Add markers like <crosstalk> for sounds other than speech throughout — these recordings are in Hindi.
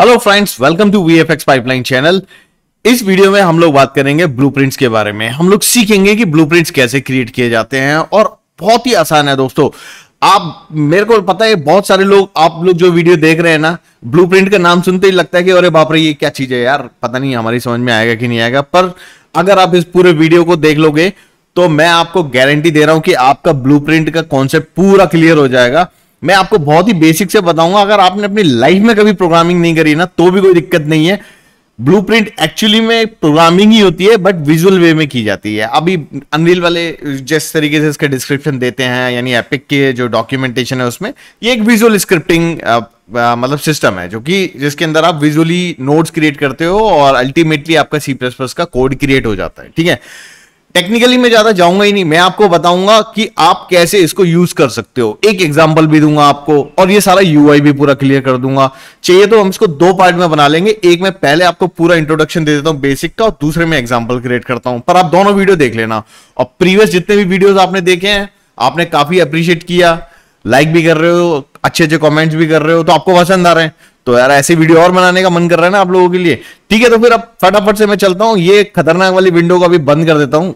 hello friends welcome to VFX pipeline channel इस वीडियो में हम लोग बात करेंगे ब्लूप्रिंट्स के बारे में हम लोग सीखेंगे कि ब्लूप्रिंट्स कैसे क्रिएट किए जाते हैं और बहुत ही आसान है दोस्तों आप मेरे को पता है बहुत सारे लोग आप लोग जो वीडियो देख रहे हैं ना ब्लूप्रिंट का नाम सुनते ही लगता है कि अरे बाप रे ये क्या चीज है यार पता नहीं हमारी समझ में आएगा कि नहीं आएगा पर अगर आप इस पूरे वीडियो को देख लोगे तो मैं आपको गारंटी दे रहा हूं कि आपका ब्लूप्रिंट का कॉन्सेप्ट पूरा क्लियर हो जाएगा मैं आपको बहुत ही बेसिक से बताऊंगा अगर आपने अपनी लाइफ में कभी प्रोग्रामिंग नहीं करी ना तो भी कोई दिक्कत नहीं है ब्लू एक्चुअली में प्रोग्रामिंग ही होती है बट विजुअल वे में की जाती है अभी अनिल वाले जिस तरीके से इसका डिस्क्रिप्शन देते हैं यानी एपिक के जो डॉक्यूमेंटेशन है उसमें ये एक विजुअल स्क्रिप्टिंग मतलब सिस्टम है जो कि जिसके अंदर आप विजुअली नोट्स क्रिएट करते हो और अल्टीमेटली आपका सी प्लस प्लस का कोड क्रिएट हो जाता है ठीक है टेक्निकली मैं ज्यादा जाऊंगा ही नहीं मैं आपको बताऊंगा कि आप कैसे इसको यूज कर सकते हो एक एग्जाम्पल भी दूंगा आपको और ये सारा यूआई भी पूरा क्लियर कर दूंगा चाहिए तो हम इसको दो पार्ट में बना लेंगे एक में पहले आपको पूरा इंट्रोडक्शन दे देता हूँ बेसिक का और दूसरे में एग्जाम्पल क्रिएट करता हूँ पर आप दोनों वीडियो देख लेना और प्रीवियस जितने भी वीडियोज आपने देखे हैं आपने काफी अप्रिशिएट किया लाइक भी कर रहे हो अच्छे अच्छे कॉमेंट्स भी कर रहे हो तो आपको पसंद आ रहे हैं तो यार ऐसी वीडियो और बनाने का मन कर रहा है ना आप लोगों के लिए ठीक है तो फिर अब फटाफट से मैं चलता हूँ ये खतरनाक वाली विंडो को अभी बंद कर देता हूँ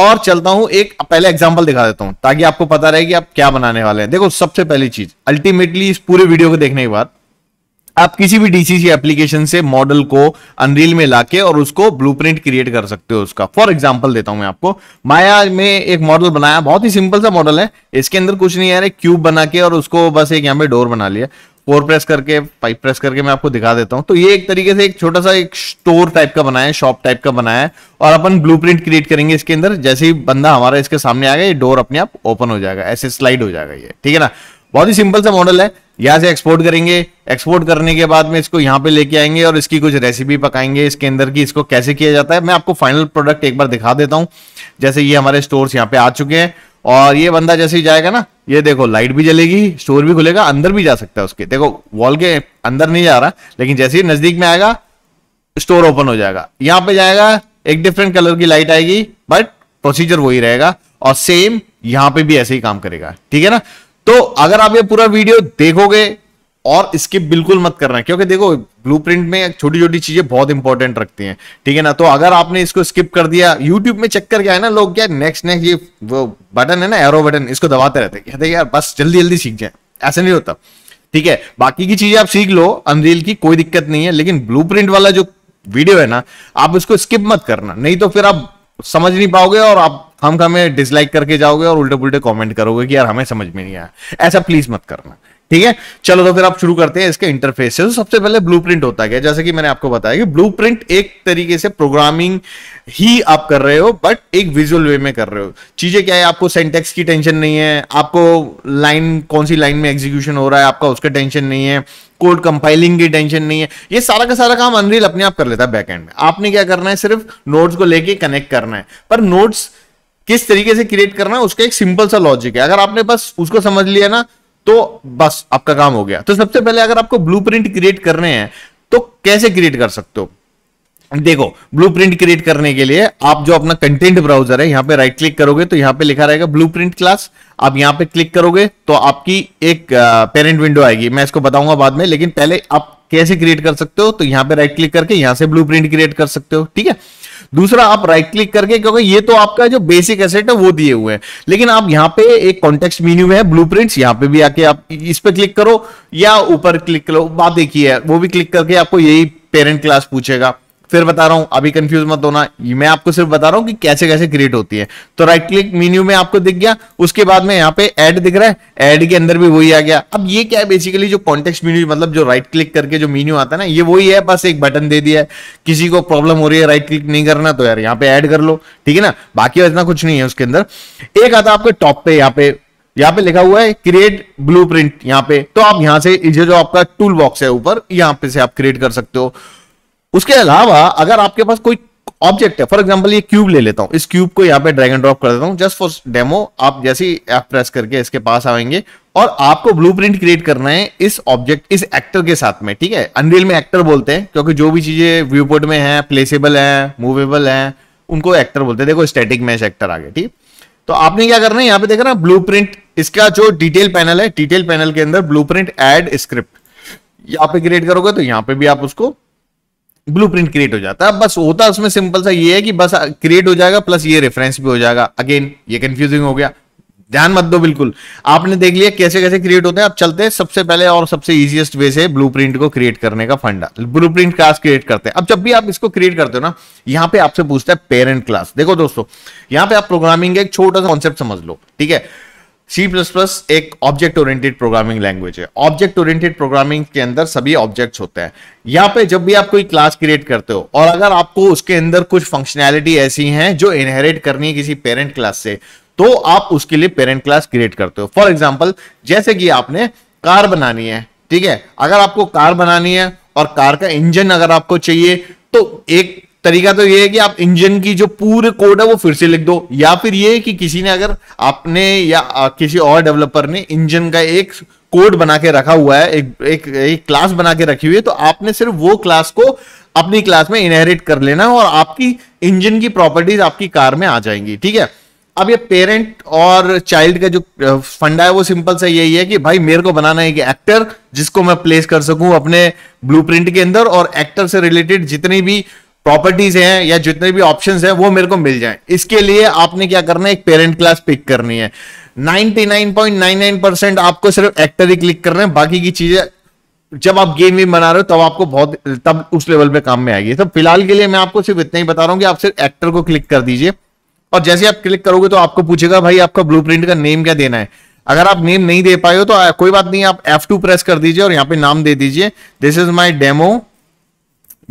और चलता हूँ एक पहले एग्जाम्पल दिखा देता हूँ ताकि आपको पता रहे कि आप क्या बनाने वाले हैं देखो सबसे पहली चीज अल्टीमेटली इस पूरे वीडियो को देखने के बाद आप किसी भी डीसीसी एप्लीकेशन से मॉडल को अनरील में लाके और उसको ब्लूप्रिंट क्रिएट कर सकते हो उसका फॉर एग्जांपल देता हूं मैं आपको माया में एक मॉडल बनाया बहुत ही सिंपल सा मॉडल है इसके अंदर कुछ नहीं है क्यूब बना के और उसको बस एक यहाँ पे डोर बना लिया फोर प्रेस करके फाइव प्रेस करके मैं आपको दिखा देता हूं तो ये एक तरीके से एक छोटा सा एक स्टोर टाइप का बनाया है शॉप टाइप का बनाया है और अपन ब्लूप्रिंट क्रिएट करेंगे इसके अंदर जैसे ही बंदा हमारा इसके सामने गया ये डोर अपने आप ओपन हो जाएगा ऐसे स्लाइड हो जाएगा ये ठीक है ना बहुत ही सिंपल सा मॉडल है यहाँ से एक्सपोर्ट करेंगे एक्सपोर्ट करने के बाद में इसको यहाँ पे लेके आएंगे और इसकी कुछ रेसिपी पकाएंगे इसके अंदर की इसको कैसे किया जाता है मैं आपको फाइनल प्रोडक्ट एक बार दिखा देता हूँ जैसे ये हमारे स्टोर्स यहाँ पे आ चुके हैं और ये बंदा जैसे ही जाएगा ना ये देखो लाइट भी जलेगी स्टोर भी खुलेगा अंदर भी जा सकता है उसके देखो वॉल के अंदर नहीं जा रहा लेकिन जैसे ही नजदीक में आएगा स्टोर ओपन हो जाएगा यहां पे जाएगा एक डिफरेंट कलर की लाइट आएगी बट प्रोसीजर वही रहेगा और सेम यहां पे भी ऐसे ही काम करेगा ठीक है ना तो अगर आप ये पूरा वीडियो देखोगे और स्किप बिल्कुल मत करना क्योंकि देखो ब्लू में छोटी छोटी चीजें बहुत इंपॉर्टेंट रखती हैं ठीक है ना तो अगर आपने इसको स्किप कर दिया यूट्यूब में चेक कर गया है ना लोग क्या नेक्स्ट नेक्स्ट ये वो बटन है ना एरो बटन इसको दबाते रहते हैं कहते यार बस जल्दी जल्दी सीख जाए ऐसा नहीं होता ठीक है बाकी की चीजें आप सीख लो अनरील की कोई दिक्कत नहीं है लेकिन ब्लू वाला जो वीडियो है ना आप इसको स्किप मत करना नहीं तो फिर आप समझ नहीं पाओगे और आप हम हमें डिसलाइक करके जाओगे और उल्टे पुल्टे कमेंट करोगे कि यार हमें समझ में नहीं आया ऐसा प्लीज मत करना ठीक है चलो तो फिर आप शुरू करते हैं इसके इंटरफेस से तो सबसे पहले प्रिंट होता है जैसे कि मैंने आपको बताया कि प्रिंट एक तरीके से प्रोग्रामिंग ही आप कर रहे हो बट एक विजुअल वे में कर रहे हो चीजें क्या है आपको सेंटेक्स की टेंशन नहीं है आपको लाइन कौन सी लाइन में एग्जीक्यूशन हो रहा है आपका उसका टेंशन नहीं है कोड कंपाइलिंग की टेंशन नहीं है ये सारा का सारा काम अनरील अपने आप कर लेता है बैकहेंड में आपने क्या करना है सिर्फ नोट्स को लेके कनेक्ट करना है पर नोट्स किस तरीके से क्रिएट करना है उसका एक सिंपल सा लॉजिक है अगर आपने बस उसको समझ लिया ना तो बस आपका काम हो गया तो सबसे पहले अगर आपको प्रिंट क्रिएट करने हैं तो कैसे क्रिएट कर सकते हो देखो प्रिंट क्रिएट करने के लिए आप जो अपना कंटेंट ब्राउजर है यहां पे राइट क्लिक करोगे तो यहां पे लिखा रहेगा प्रिंट क्लास आप यहां पे क्लिक करोगे तो आपकी एक पेरेंट विंडो आएगी मैं इसको बताऊंगा बाद में लेकिन पहले आप कैसे क्रिएट कर सकते हो तो यहां पे राइट क्लिक करके यहां से ब्लू क्रिएट कर सकते हो ठीक है दूसरा आप राइट क्लिक करके क्योंकि ये तो आपका जो बेसिक एसेट है वो दिए हुए हैं लेकिन आप यहाँ पे एक कॉन्टेक्स्ट मीन्यू में है ब्लू यहाँ पे भी आके आप इस पर क्लिक करो या ऊपर क्लिक करो आप देखिए वो भी क्लिक करके आपको यही पेरेंट क्लास पूछेगा फिर बता रहा हूं अभी कंफ्यूज मत होना मैं आपको सिर्फ बता रहा हूं कि कैसे कैसे क्रिएट होती है तो राइट क्लिक मेन्यू में आपको दिख गया उसके बाद में यहाँ पे ऐड दिख रहा है ऐड के अंदर भी वही आ गया अब ये क्या है बेसिकली जो कॉन्टेक्स्ट मेन्यू मतलब जो राइट क्लिक करके जो मेन्यू आता है ना ये वही है बस एक बटन दे दिया है किसी को प्रॉब्लम हो रही है राइट क्लिक नहीं करना तो यार यहाँ पे एड कर लो ठीक है ना बाकी इतना कुछ नहीं है उसके अंदर एक आता आपके टॉप पे यहाँ पे यहाँ पे लिखा हुआ है क्रिएट प्रिंट यहाँ पे तो आप यहाँ से ये जो आपका टूल बॉक्स है ऊपर यहाँ पे से आप क्रिएट कर सकते हो उसके अलावा अगर आपके पास कोई ऑब्जेक्ट है फॉर एग्जाम्पल ये क्यूब ले लेता हूं इस क्यूब को यहाँ पे ड्रैग एंड ड्रॉप कर देता हूं जस्ट फॉर डेमो आप जैसे ही ऐप प्रेस करके इसके पास आएंगे और आपको ब्लूप्रिंट क्रिएट करना है इस ऑब्जेक्ट इस एक्टर के साथ में ठीक है अनरियल में एक्टर बोलते हैं क्योंकि जो भी चीजें व्यूपोर्ट में है प्लेसेबल है मूवेबल है उनको एक्टर बोलते हैं देखो स्टेटिक मैच एक्टर आगे ठीक तो आपने क्या करना है यहाँ पे देखना ब्लू प्रिंट इसका जो डिटेल पैनल है डिटेल पैनल के अंदर ब्लू प्रिंट एड स्क्रिप्ट यहाँ पे क्रिएट करोगे तो यहाँ पे भी आप उसको ब्लू प्रिंट क्रिएट हो जाता है बस होता उसमें सिंपल सा ये है कि बस क्रिएट हो जाएगा प्लस ये रेफरेंस भी हो जाएगा अगेन ये कंफ्यूजिंग हो गया ध्यान मत दो बिल्कुल आपने देख लिया कैसे कैसे क्रिएट होते हैं आप चलते हैं सबसे पहले और सबसे इजीएस्ट वे से ब्लू को क्रिएट करने का फंडा ब्लू प्रिंट क्लास क्रिएट करते हैं अब जब भी आप इसको क्रिएट करते हो ना यहाँ पे आपसे पूछता है पेरेंट क्लास देखो दोस्तों यहाँ पे आप प्रोग्रामिंग का एक छोटा सा कॉन्सेप्ट समझ लो ठीक है सी प्लस प्लस एक ऑब्जेक्ट ओरिएंटेड प्रोग्रामिंग लैंग्वेज है ऑब्जेक्ट ओरिएंटेड प्रोग्रामिंग के अंदर सभी ऑब्जेक्ट्स होते हैं यहाँ पे जब भी आप कोई क्लास क्रिएट करते हो और अगर आपको उसके अंदर कुछ फंक्शनैलिटी ऐसी हैं जो इनहेरिट करनी है किसी पेरेंट क्लास से तो आप उसके लिए पेरेंट क्लास क्रिएट करते हो फॉर एग्जाम्पल जैसे कि आपने कार बनानी है ठीक है अगर आपको कार बनानी है और कार का इंजन अगर आपको चाहिए तो एक तरीका तो ये है कि आप इंजन की जो पूरे कोड है वो फिर से लिख दो या फिर ये कि किसी ने अगर आपने या किसी और डेवलपर ने इंजन का एक कोड बना के रखा हुआ है एक एक एक क्लास बना के रखी हुई है तो आपने सिर्फ वो क्लास को अपनी क्लास में इनहेरिट कर लेना और आपकी इंजन की प्रॉपर्टीज आपकी कार में आ जाएंगी ठीक है अब ये पेरेंट और चाइल्ड का जो फंडा है वो सिंपल सा यही है कि भाई मेरे को बनाना है एक एक्टर जिसको मैं प्लेस कर सकूं अपने ब्लूप्रिंट के अंदर और एक्टर से रिलेटेड जितनी भी प्रॉपर्टीज हैं या जितने भी ऑप्शंस हैं वो मेरे को मिल जाएं इसके लिए आपने क्या करना है एक पेरेंट क्लास पिक करनी है 99.99 परसेंट आपको सिर्फ एक्टर ही क्लिक करना है बाकी की चीजें जब आप गेम भी बना रहे हो तब तो आपको बहुत तब उस लेवल पे काम में आएगी तो फिलहाल के लिए मैं आपको सिर्फ इतना ही बता रहा हूँ कि आप सिर्फ एक्टर को क्लिक कर दीजिए और जैसे आप क्लिक करोगे तो आपको पूछेगा भाई आपका ब्लू का नेम क्या देना है अगर आप नेम नहीं दे पाए हो तो कोई बात नहीं आप एफ प्रेस कर दीजिए और यहाँ पे नाम दे दीजिए this is my demo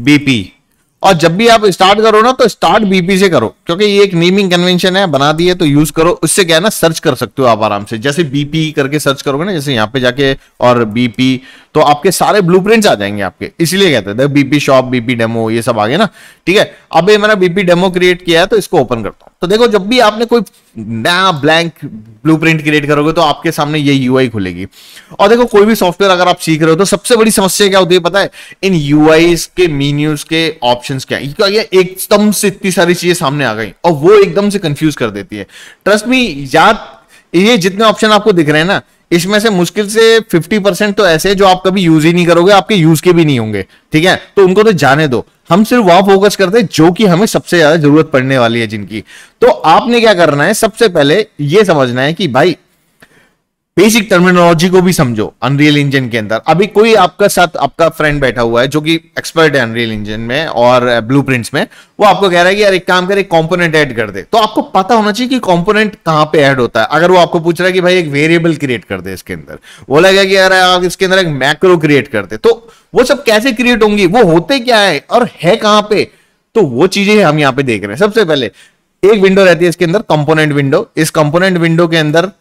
BP और जब भी आप स्टार्ट करो ना तो स्टार्ट बीपी से करो क्योंकि ये एक नेमिंग कन्वेंशन है बना दिए तो यूज करो उससे क्या है ना सर्च कर सकते हो आप आराम से जैसे बीपी करके सर्च करोगे ना जैसे यहाँ पे जाके और बीपी तो आपके सारे ब्लू आ जाएंगे आपके इसलिए कहते हैं बीपी शॉप बीपी डेमो ये सब आगे ना ठीक है अब ये मैंने बीपी डेमो क्रिएट किया है तो इसको ओपन करता हूँ तो देखो जब भी आपने कोई नया ब्लैंक ब्लूप्रिंट क्रिएट करोगे तो आपके सामने ये यूआई खुलेगी और देखो कोई भी सॉफ्टवेयर अगर आप सीख रहे हो तो सबसे बड़ी समस्या क्या होती है पता है इन यूआई के मीन्यूज के ऑप्शन क्या है एकदम से इतनी सारी चीजें सामने आ गई और वो एकदम से कंफ्यूज कर देती है ट्रस्ट मी याद ये जितने ऑप्शन आपको दिख रहे हैं ना इसमें से मुश्किल से 50 परसेंट तो ऐसे जो आप कभी यूज ही नहीं करोगे आपके यूज के भी नहीं होंगे ठीक है तो उनको तो जाने दो हम सिर्फ वहां फोकस करते हैं जो कि हमें सबसे ज्यादा जरूरत पड़ने वाली है जिनकी तो आपने क्या करना है सबसे पहले यह समझना है कि भाई बेसिक टर्मिनोलॉजी को भी समझो अनरियल इंजन के अंदर अभी कोई आपका साथ आपका फ्रेंड बैठा हुआ है जो कि एक्सपर्ट है अनरियल इंजन में और ब्लू में वो आपको कह रहा है कि यार एक काम कर एक कॉम्पोनेंट ऐड कर दे तो आपको पता होना चाहिए कि कॉम्पोनेंट कहाँ पे ऐड होता है अगर वो आपको पूछ रहा है कि भाई एक वेरिएबल क्रिएट कर दे इसके अंदर वो लगेगा कि यार आप इसके अंदर एक मैक्रो क्रिएट कर दे तो वो सब कैसे क्रिएट होंगी वो होते क्या है और है कहाँ पे तो वो चीजें हम यहाँ पे देख रहे हैं सबसे पहले एक विंडो रहती है इसके अंदर कंपोनेंट विंडो इस कंपोनेंट विंडो के अंदर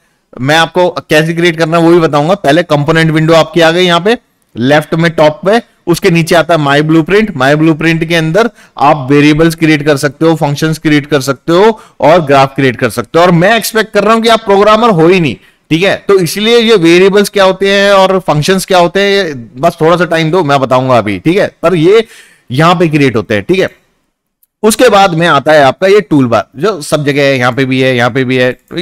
मैं आपको कैसे क्रिएट करना है वो भी बताऊंगा पहले कंपोनेंट विंडो आपकी आ गई यहाँ पे लेफ्ट में टॉप पे उसके नीचे आता है my blue print my blue print के अंदर आप वेरिएबल्स क्रिएट कर सकते हो फंक्शन क्रिएट कर सकते हो और ग्राफ क्रिएट कर सकते हो और मैं एक्सपेक्ट कर रहा हूं कि आप प्रोग्रामर हो ही नहीं ठीक है तो इसलिए ये वेरिएबल्स क्या होते हैं और फंक्शंस क्या होते हैं बस थोड़ा सा टाइम दो मैं बताऊंगा अभी ठीक है पर ये यहां पे क्रिएट होते हैं ठीक है उसके बाद में आता है आपका ये टूल बार जो सब जगह है यहाँ पे भी है यहाँ पे भी है तो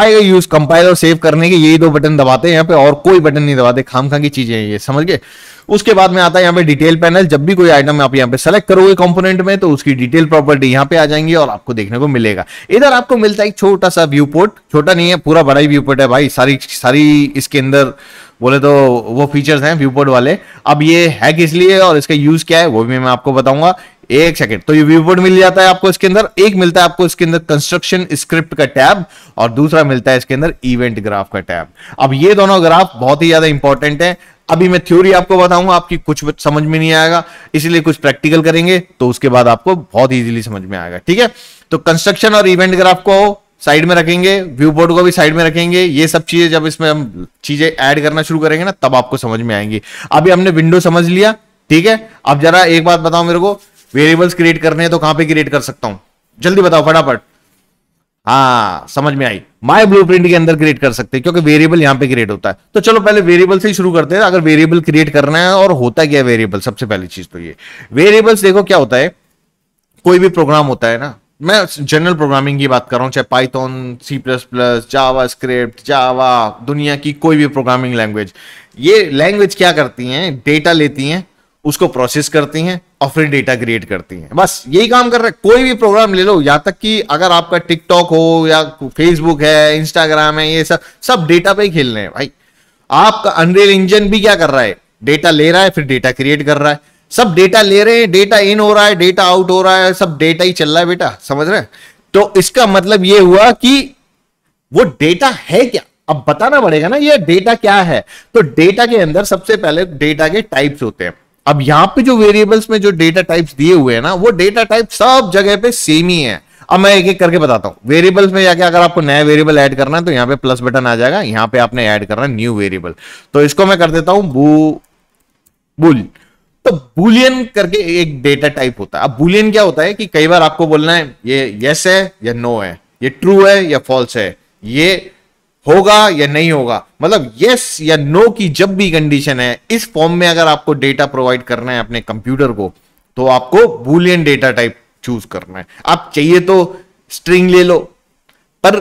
आएगा यूज कंपाइल और सेव करने के यही दो बटन दबाते हैं यहाँ पे और कोई बटन नहीं दबाते खाम खां की चीजें हैं ये समझ गए उसके बाद में आता है यहाँ पे डिटेल पैनल जब भी कोई आइटम आप यहाँ पे सेलेक्ट करोगे कंपोनेंट में तो उसकी डिटेल प्रॉपर्टी यहाँ पे आ जाएंगी और आपको देखने को मिलेगा इधर आपको मिलता है एक छोटा सा व्यू पोर्ट छोटा नहीं है पूरा बड़ा ही व्यू पोर्ट है भाई सारी सारी इसके अंदर बोले तो वो फीचर्स हैं व्यू पोर्ट वाले अब ये है किस लिए और इसका यूज क्या है वो भी मैं आपको बताऊंगा एक सेकेंड तो ये व्यू बोर्ड मिल जाता है आपको इसके अंदर एक मिलता है आपको इसके अंदर कंस्ट्रक्शन स्क्रिप्ट का टैब और दूसरा मिलता है इसके अंदर इवेंट ग्राफ का टैब अब ये दोनों ग्राफ बहुत ही ज्यादा इंपॉर्टेंट है अभी मैं थ्योरी आपको बताऊंगा आपकी कुछ समझ में नहीं आएगा इसलिए कुछ प्रैक्टिकल करेंगे तो उसके बाद आपको बहुत इजीली समझ में आएगा ठीक है तो कंस्ट्रक्शन और इवेंट ग्राफ को साइड में रखेंगे व्यू बोर्ड को भी साइड में रखेंगे ये सब चीजें जब इसमें हम चीजें ऐड करना शुरू करेंगे ना तब आपको समझ में आएंगी अभी हमने विंडो समझ लिया ठीक है अब जरा एक बात बताओ मेरे को वेरिएबल्स क्रिएट करने हैं तो कहां पे क्रिएट कर सकता हूं जल्दी बताओ फटाफट हाँ समझ में आई माय ब्लूप्रिंट के अंदर क्रिएट कर सकते हैं क्योंकि वेरिएबल यहाँ पे क्रिएट होता है तो चलो पहले वेरिएबल से ही शुरू करते हैं अगर वेरिएबल क्रिएट करना है और होता क्या है वेरिएबल सबसे पहली चीज तो ये वेरिएबल्स देखो क्या होता है कोई भी प्रोग्राम होता है ना मैं जनरल प्रोग्रामिंग की बात कर रहा हूँ चाहे Python C plus plus JavaScript Java दुनिया की कोई भी प्रोग्रामिंग लैंग्वेज ये लैंग्वेज क्या करती हैं डेटा लेती हैं उसको प्रोसेस करती हैं और फिर डेटा क्रिएट करती हैं बस यही काम कर रहा है कोई भी प्रोग्राम ले लो यहां तक कि अगर आपका टिकटॉक हो या फेसबुक है इंस्टाग्राम है ये सब सब डेटा पे ही खेल रहे हैं भाई आपका अनरियल इंजन भी क्या कर रहा है डेटा ले रहा है फिर डेटा क्रिएट कर रहा है सब डेटा ले रहे हैं डेटा इन हो रहा है डेटा आउट हो रहा है सब डेटा ही चल रहा है बेटा समझ रहे हैं तो इसका मतलब ये हुआ कि वो डेटा है क्या अब बताना पड़ेगा ना ये डेटा क्या है तो डेटा के अंदर सबसे पहले डेटा के टाइप्स होते हैं अब यहां पे जो वेरिएबल्स में जो डेटा टाइप्स दिए हुए हैं ना वो डेटा टाइप सब जगह पे सेम ही है अब मैं एक एक करके बताता हूं वेरिएबल्स में जाके अगर आपको नया वेरिएबल ऐड करना है तो यहां पे प्लस बटन आ जाएगा यहां पे आपने ऐड करना है न्यू वेरिएबल तो इसको मैं कर देता हूं बू बुल तो बुलियन करके एक डेटा टाइप होता है अब बुलियन क्या होता है कि कई बार आपको बोलना है ये यस है या नो है ये ट्रू है या फॉल्स है ये होगा या नहीं होगा मतलब यस या नो की जब भी कंडीशन है इस फॉर्म में अगर आपको डेटा प्रोवाइड करना है अपने कंप्यूटर को तो आपको बुलियन डेटा टाइप चूज करना है आप चाहिए तो स्ट्रिंग ले लो पर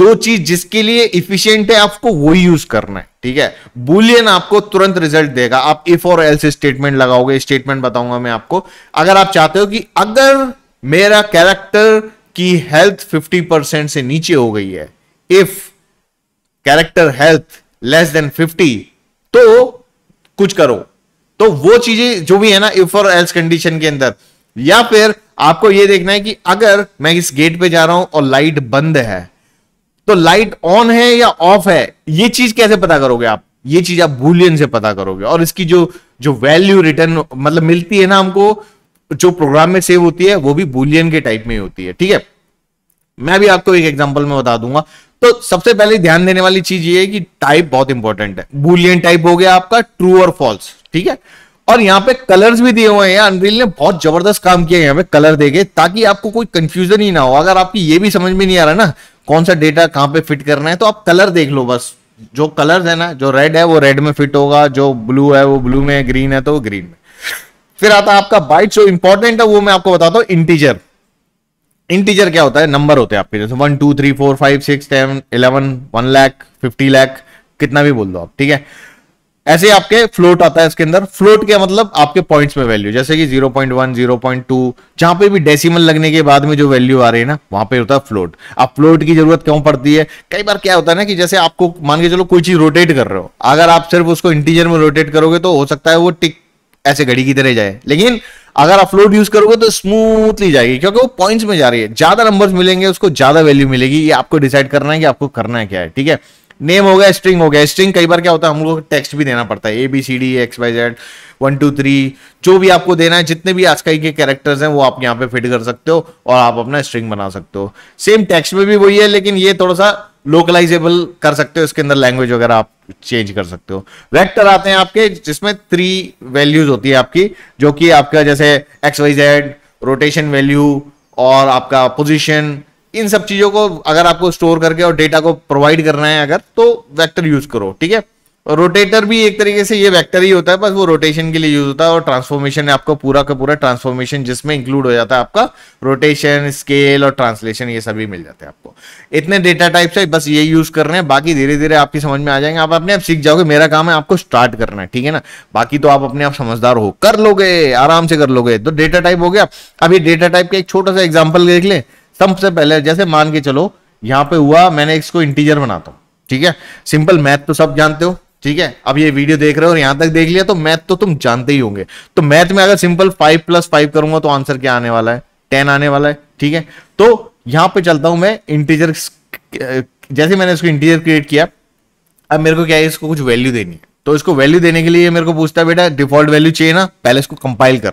जो चीज जिसके लिए इफिशियंट है आपको वो यूज करना है ठीक है बुलियन आपको तुरंत रिजल्ट देगा आप इफ और एल्स स्टेटमेंट लगाओगे स्टेटमेंट बताऊंगा मैं आपको अगर आप चाहते हो कि अगर मेरा कैरेक्टर की हेल्थ 50 परसेंट से नीचे हो गई है if character health less than fifty तो कुछ करो तो वो चीजें जो भी है ना इफ और एल्स कंडीशन के अंदर या फिर आपको यह देखना है कि अगर मैं इस गेट पे जा रहा हूं और लाइट बंद है तो लाइट ऑन है या ऑफ है ये चीज कैसे पता करोगे आप ये चीज आप बुलियन से पता करोगे और इसकी जो जो वैल्यू रिटर्न मतलब मिलती है ना हमको जो प्रोग्राम में सेव होती है वो भी बुलियन के टाइप में होती है ठीक है मैं भी आपको एक एग्जांपल में बता दूंगा तो सबसे पहले ध्यान देने वाली चीज ये है कि टाइप बहुत इंपॉर्टेंट है बुलियन टाइप हो गया आपका ट्रू और फॉल्स ठीक है और यहाँ पे कलर्स भी दिए हुए हैं अनरील ने बहुत जबरदस्त काम किया यहाँ पे कलर गए ताकि आपको कोई कंफ्यूजन ही ना हो अगर आपकी ये भी समझ में नहीं आ रहा ना कौन सा डेटा कहाँ पे फिट करना है तो आप कलर देख लो बस जो कलर है ना जो रेड है वो रेड में फिट होगा जो ब्लू है वो ब्लू में ग्रीन है तो ग्रीन में फिर आता है आपका बाइट जो इंपॉर्टेंट है वो मैं आपको बताता हूँ इंटीजर इंटीजर क्या होता है नंबर होते हैं आपके जैसे one two three four five six ten eleven one lakh fifty lakh कितना भी बोल दो आप ठीक है ऐसे आपके फ्लोट आता है इसके अंदर फ्लोट क्या मतलब आपके पॉइंट्स में वैल्यू जैसे कि 0.1 0.2 जहां पे भी डेसिमल लगने के बाद में जो वैल्यू आ रही है ना वहां पे होता है फ्लोट अब फ्लोट की जरूरत क्यों पड़ती है कई बार क्या होता है ना कि जैसे आपको मान के चलो कोई चीज रोटेट कर रहे हो अगर आप सिर्फ उसको इंटीजर में रोटेट करोगे तो हो सकता है वो टिक ऐसे घड़ी की तरह जाए लेकिन अगर आप फ्लोट यूज करोगे तो स्मूथली जाएगी क्योंकि वो पॉइंट्स में जा रही है ज्यादा नंबर्स मिलेंगे उसको ज्यादा वैल्यू मिलेगी ये आपको डिसाइड करना है कि आपको करना है क्या है ठीक है नेम हो गया स्ट्रिंग हो गया स्ट्रिंग कई बार क्या होता है हम लोग टेक्स्ट भी देना पड़ता है A B C D X Y Z one two three जो भी आपको देना है जितने भी आजकल के कैरेक्टर्स हैं वो आप यहाँ पे फिट कर सकते हो और आप अपना स्ट्रिंग बना सकते हो सेम टेक्स्ट में भी वही है लेकिन ये थोड़ा सा लोकलाइजेबल कर सकते हो इसके अंदर लैंग्वेज वगैरह आप चेंज कर सकते हो वेक्टर आते हैं आपके जिसमें थ्री वैल्यूज होती है आपकी जो कि आपका जैसे X Y Z rotation value और आपका पोजिशन इन सब चीजों को अगर आपको स्टोर करके और डेटा को प्रोवाइड करना है अगर तो वैक्टर यूज करो ठीक है रोटेटर भी एक तरीके से ये वेक्टर ही होता है बस वो रोटेशन के लिए यूज होता है और ट्रांसफॉर्मेशन आपका पूरा का पूरा ट्रांसफॉर्मेशन जिसमें इंक्लूड हो जाता है आपका रोटेशन स्केल और ट्रांसलेशन ये सभी मिल जाते हैं आपको इतने डेटा टाइप्स है बस ये यूज कर रहे हैं बाकी धीरे धीरे आपकी समझ में आ जाएंगे आप अपने आप सीख जाओगे मेरा काम है आपको स्टार्ट करना है ठीक है ना बाकी तो आप अपने आप समझदार हो कर लोगे आराम से कर लोगे तो डेटा टाइप हो गया अब ये डेटा टाइप का एक छोटा सा एग्जाम्पल देख ले सबसे पहले जैसे मान के चलो यहाँ पे हुआ मैंने इसको इंटीजियर बनाता हूँ ठीक है सिंपल मैथ तो सब जानते हो ठीक है अब ये वीडियो देख रहे हो और यहां तक देख लिया तो मैथ तो तुम जानते ही होंगे तो मैथ में अगर सिंपल फाइव प्लस फाइव करूंगा तो आंसर क्या आने वाला है टेन आने वाला है ठीक है तो यहां पे चलता हूं मैं इंटीजर जैसे मैंने इसको इंटीजर क्रिएट किया अब मेरे को क्या है इसको कुछ वैल्यू देनी है तो इसको वैल्यू देने के लिए मेरे को पूछता है बेटा डिफॉल्ट वैल्यू चाहिए ना पहले इसको कंपाइल कर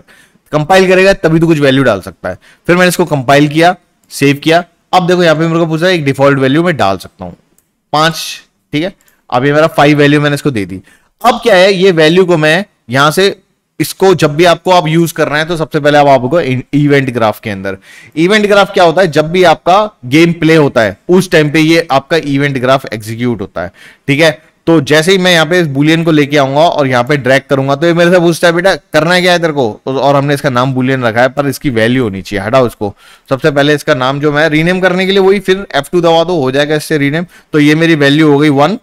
कंपाइल करेगा तभी तो कुछ वैल्यू डाल सकता है फिर मैंने इसको कंपाइल किया सेव किया अब देखो यहां पे मेरे को पूछा एक डिफॉल्ट वैल्यू मैं डाल सकता हूं पांच ठीक है अब ये मेरा फाइव वैल्यू मैंने इसको दे दी अब क्या है ये वैल्यू को मैं यहां से इसको जब भी आपको आप यूज कर रहे हैं तो सबसे पहले आप आपको इवेंट ग्राफ के अंदर इवेंट ग्राफ क्या होता है जब भी आपका गेम प्ले होता है उस टाइम पे ये आपका इवेंट ग्राफ एग्जीक्यूट होता है ठीक है तो जैसे ही मैं यहाँ पे इस बुलियन को लेके आऊंगा और यहाँ पे ड्रैग करूंगा तो ये मेरे से पूछता है बेटा करना है क्या है तेरे को तो, और हमने इसका नाम बुलियन रखा है पर इसकी वैल्यू होनी चाहिए हटाओ इसको सबसे पहले इसका नाम जो मैं रीनेम करने के लिए वही फिर F2 दबा दो हो जाएगा इससे रीनेम तो ये मेरी वैल्यू हो गई वन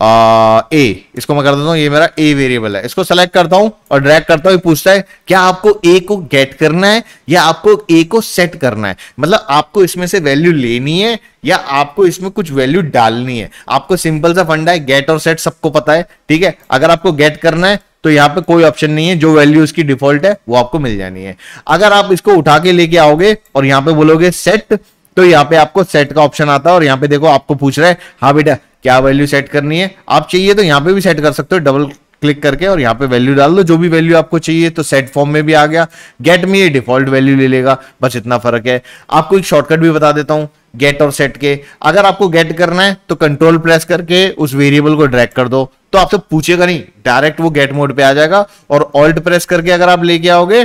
ए इसको मैं कर देता हूँ ये मेरा ए वेरिएबल है इसको सेलेक्ट करता हूँ और ड्रैग करता हूँ पूछता है क्या आपको ए को गेट करना है या आपको ए को सेट करना है मतलब आपको इसमें से वैल्यू लेनी है या आपको इसमें कुछ वैल्यू डालनी है आपको सिंपल सा फंडा है गेट और सेट सबको पता है ठीक है अगर आपको गेट करना है तो यहाँ पे कोई ऑप्शन नहीं है जो वैल्यू इसकी डिफॉल्ट है वो आपको मिल जानी है अगर आप इसको उठा के लेके आओगे और यहाँ पे बोलोगे सेट तो यहाँ पे आपको सेट का ऑप्शन आता है और यहाँ पे देखो आपको पूछ रहा है हाँ बेटा क्या वैल्यू सेट करनी है आप चाहिए तो यहाँ पे भी सेट कर सकते हो डबल क्लिक करके और यहाँ पे वैल्यू डाल दो जो भी वैल्यू आपको चाहिए तो सेट फॉर्म में भी आ गया गेट में ये डिफॉल्ट वैल्यू ले लेगा बस इतना फर्क है आपको एक शॉर्टकट भी बता देता हूं गेट और सेट के अगर आपको गेट करना है तो कंट्रोल प्रेस करके उस वेरिएबल को ड्रैग कर दो तो आपसे पूछेगा नहीं डायरेक्ट वो गेट मोड पे आ जाएगा और ऑल्ट प्रेस करके अगर आप लेके आओगे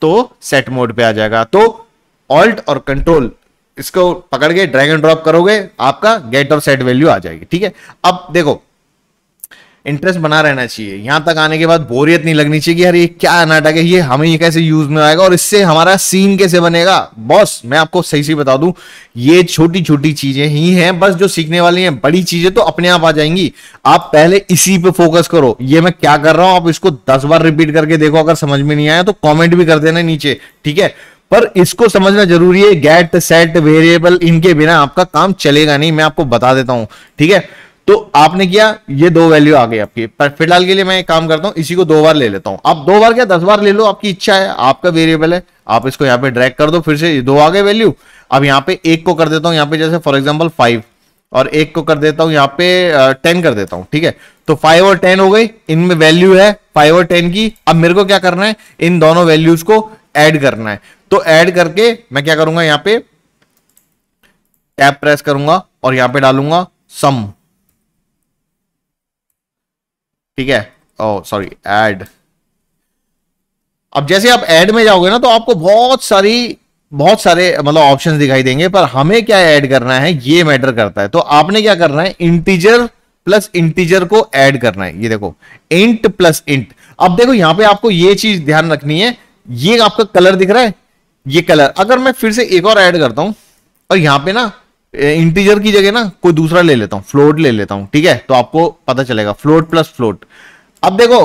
तो सेट मोड पे आ जाएगा तो ऑल्ट और कंट्रोल इसको पकड़ के ड्रैग एंड ड्रॉप करोगे आपका गेट और सेट वैल्यू आ जाएगी ठीक है अब देखो इंटरेस्ट बना रहना चाहिए यहां तक आने के बाद बोरियत नहीं लगनी चाहिए कि यार ये क्या नाटक है ये हमें ये कैसे यूज में आएगा और इससे हमारा सीन कैसे बनेगा बॉस मैं आपको सही से बता दूं ये छोटी छोटी चीजें ही हैं बस जो सीखने वाली हैं बड़ी चीजें तो अपने आप आ जाएंगी आप पहले इसी पे फोकस करो ये मैं क्या कर रहा हूं आप इसको दस बार रिपीट करके देखो अगर समझ में नहीं आया तो कॉमेंट भी कर देना नीचे ठीक है पर इसको समझना जरूरी है गेट सेट वेरिएबल इनके बिना आपका काम चलेगा नहीं मैं आपको बता देता हूं ठीक है तो आपने किया ये दो वैल्यू आ गई आपकी पर फिलहाल के लिए मैं एक काम करता हूं इसी को दो बार ले लेता हूं आप दो बार क्या दस बार ले लो आपकी इच्छा है आपका वेरिएबल है आप इसको यहाँ पे ड्रैग कर दो फिर से दो आ गए वैल्यू अब यहाँ पे एक को कर देता हूं यहाँ पे जैसे फॉर एग्जाम्पल फाइव और एक को कर देता हूं यहाँ पे टेन कर देता हूँ ठीक है तो फाइव और टेन हो गई इनमें वैल्यू है फाइव और टेन की अब मेरे को क्या करना है इन दोनों वैल्यूज को एड करना है तो ऐड करके मैं क्या करूंगा यहां पे टैप प्रेस करूंगा और यहां पे डालूंगा सम ठीक है ओ सॉरी ऐड अब जैसे आप एड में जाओगे ना तो आपको बहुत सारी बहुत सारे मतलब ऑप्शंस दिखाई देंगे पर हमें क्या ऐड करना है ये मैटर करता है तो आपने क्या करना है इंटीजर प्लस इंटीजर को ऐड करना है ये देखो इंट प्लस इंट अब देखो यहां पे आपको ये चीज ध्यान रखनी है ये आपका कलर दिख रहा है ये कलर अगर मैं फिर से एक और ऐड करता हूं और यहां पे ना इंटीजर की जगह ना कोई दूसरा ले लेता हूं फ्लोट ले लेता हूं ठीक है तो आपको पता चलेगा फ्लोट प्लस फ्लोट अब देखो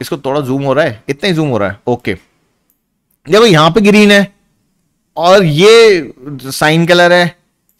इसको थोड़ा जूम हो रहा है इतना ही जूम हो रहा है ओके देखो यहां पे ग्रीन है और ये साइन कलर है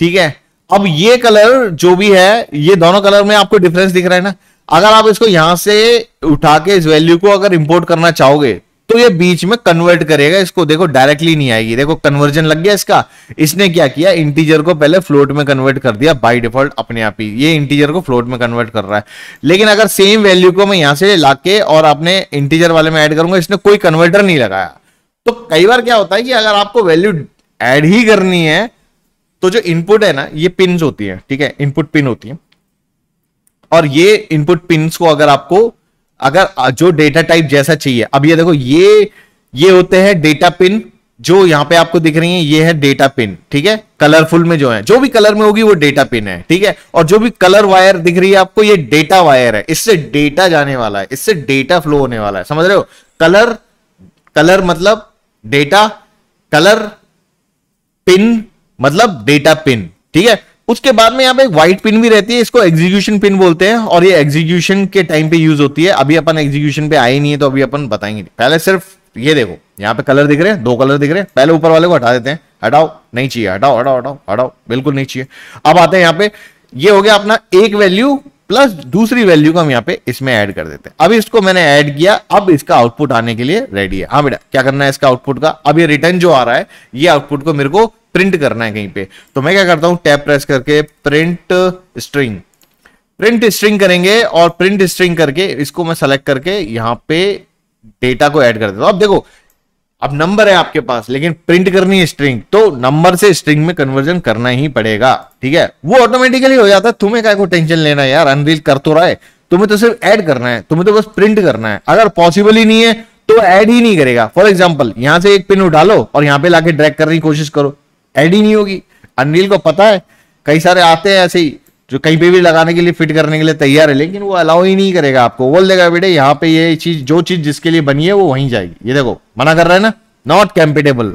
ठीक है अब ये कलर जो भी है ये दोनों कलर में आपको डिफरेंस दिख रहा है ना अगर आप इसको यहां से उठा के इस वैल्यू को अगर इंपोर्ट करना चाहोगे तो ये बीच में कन्वर्ट करेगा इसको देखो डायरेक्टली नहीं आएगी देखो कन्वर्जन लग गया इसका इसने क्या किया इंटीजर को पहले फ्लोट में कन्वर्ट कर दिया बाय डिफॉल्ट अपने आप ही ये इंटीजर को फ्लोट में कन्वर्ट कर रहा है लेकिन अगर सेम वैल्यू को मैं यहां से ला के और अपने इंटीजर वाले में ऐड करूंगा इसने कोई कन्वर्टर नहीं लगाया तो कई बार क्या होता है कि अगर आपको वैल्यू एड ही करनी है तो जो इनपुट है ना ये पिन होती है ठीक है इनपुट पिन होती है और ये इनपुट पिन को अगर आपको अगर जो डेटा टाइप जैसा चाहिए अब ये देखो ये ये होते हैं डेटा पिन जो यहां पे आपको दिख रही है ये है डेटा पिन ठीक है कलरफुल में जो है जो भी कलर में होगी वो डेटा पिन है ठीक है और जो भी कलर वायर दिख रही है आपको ये डेटा वायर है इससे डेटा जाने वाला है इससे डेटा फ्लो होने वाला है समझ रहे हो कलर कलर मतलब डेटा कलर पिन मतलब डेटा पिन ठीक है उसके बाद में यहाँ पे व्हाइट पिन भी रहती है इसको एग्जीक्यूशन पिन बोलते हैं और ये एग्जीक्यूशन के टाइम पे यूज होती है अभी अपन एग्जीक्यूशन पे आए नहीं है तो अभी अपन बताएंगे पहले सिर्फ ये देखो यहाँ पे कलर दिख रहे हैं दो कलर दिख रहे हैं पहले ऊपर वाले को हटा देते हैं हटाओ नहीं चाहिए हटाओ हटाओ हटाओ हटाओ बिल्कुल नहीं चाहिए अब आते हैं यहाँ पे ये हो गया अपना एक वैल्यू प्लस दूसरी वैल्यू को हम यहाँ पे इसमें ऐड कर देते हैं अब इसको मैंने ऐड किया अब इसका आउटपुट आने के लिए रेडी है हाँ बेटा क्या करना है इसका आउटपुट का अब ये रिटर्न जो आ रहा है ये आउटपुट को मेरे को प्रिंट करना है कहीं पे तो मैं क्या करता हूं टैप प्रेस करके प्रिंट स्ट्रिंग प्रिंट स्ट्रिंग करेंगे और प्रिंट स्ट्रिंग करके इसको मैं सेलेक्ट करके यहां पे डेटा को ऐड कर देता हूं अब देखो अब नंबर है आपके पास लेकिन प्रिंट करनी है स्ट्रिंग तो नंबर से स्ट्रिंग में कन्वर्जन करना ही पड़ेगा ठीक है वो ऑटोमेटिकली हो जाता है तुम्हें क्या को टेंशन लेना है यार अनरील कर तो रहा है तुम्हें तो सिर्फ ऐड करना है तुम्हें तो बस प्रिंट करना है अगर पॉसिबल ही नहीं है तो ऐड ही नहीं करेगा फॉर एग्जाम्पल यहां से एक पिन उठा लो और यहां पे लाके ड्रैग करने की कोशिश करो एड ही नहीं होगी अनिल को पता है कई सारे आते हैं ऐसे ही जो कहीं पे भी लगाने के लिए फिट करने के लिए तैयार है लेकिन वो अलाउ ही नहीं करेगा आपको बोल देगा बेटे यहाँ पे ये चीज जो चीज जिसके लिए बनी है वो वहीं जाएगी ये देखो मना कर रहा है ना नॉट कैंपेटेबल